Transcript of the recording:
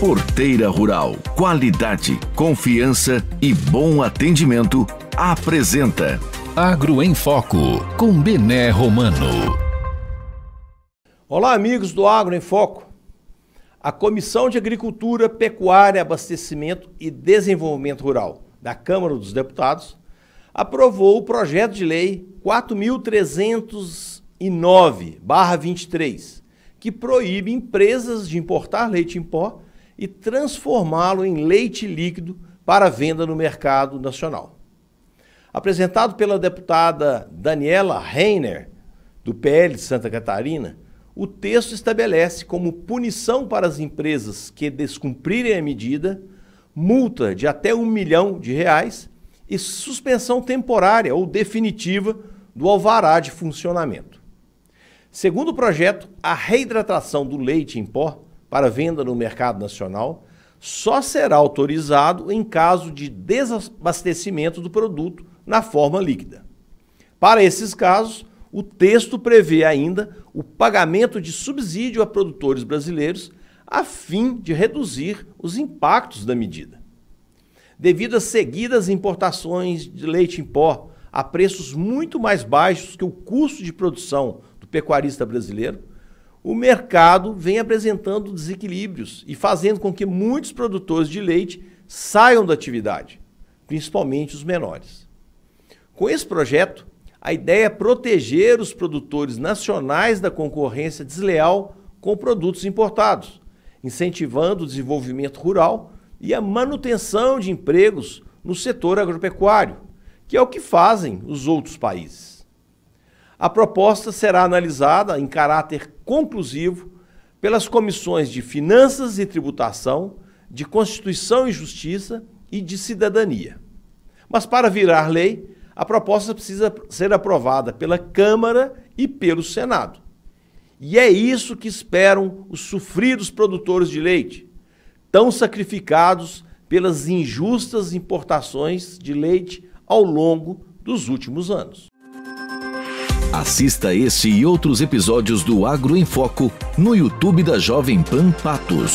Porteira Rural, qualidade, confiança e bom atendimento apresenta Agro em Foco com Bené Romano. Olá amigos do Agro em Foco. A Comissão de Agricultura, Pecuária, Abastecimento e Desenvolvimento Rural da Câmara dos Deputados aprovou o projeto de lei 4309/23, que proíbe empresas de importar leite em pó e transformá-lo em leite líquido para venda no mercado nacional. Apresentado pela deputada Daniela Reiner, do PL de Santa Catarina, o texto estabelece como punição para as empresas que descumprirem a medida multa de até um milhão de reais e suspensão temporária ou definitiva do alvará de funcionamento. Segundo o projeto, a reidratação do leite em pó para venda no mercado nacional só será autorizado em caso de desabastecimento do produto na forma líquida. Para esses casos, o texto prevê ainda o pagamento de subsídio a produtores brasileiros a fim de reduzir os impactos da medida. Devido às seguidas importações de leite em pó a preços muito mais baixos que o custo de produção do pecuarista brasileiro, o mercado vem apresentando desequilíbrios e fazendo com que muitos produtores de leite saiam da atividade, principalmente os menores. Com esse projeto, a ideia é proteger os produtores nacionais da concorrência desleal com produtos importados, incentivando o desenvolvimento rural e a manutenção de empregos no setor agropecuário, que é o que fazem os outros países. A proposta será analisada em caráter conclusivo pelas comissões de Finanças e Tributação, de Constituição e Justiça e de Cidadania. Mas para virar lei, a proposta precisa ser aprovada pela Câmara e pelo Senado. E é isso que esperam os sofridos produtores de leite, tão sacrificados pelas injustas importações de leite ao longo dos últimos anos. Assista esse e outros episódios do Agro em Foco no YouTube da Jovem Pan Patos.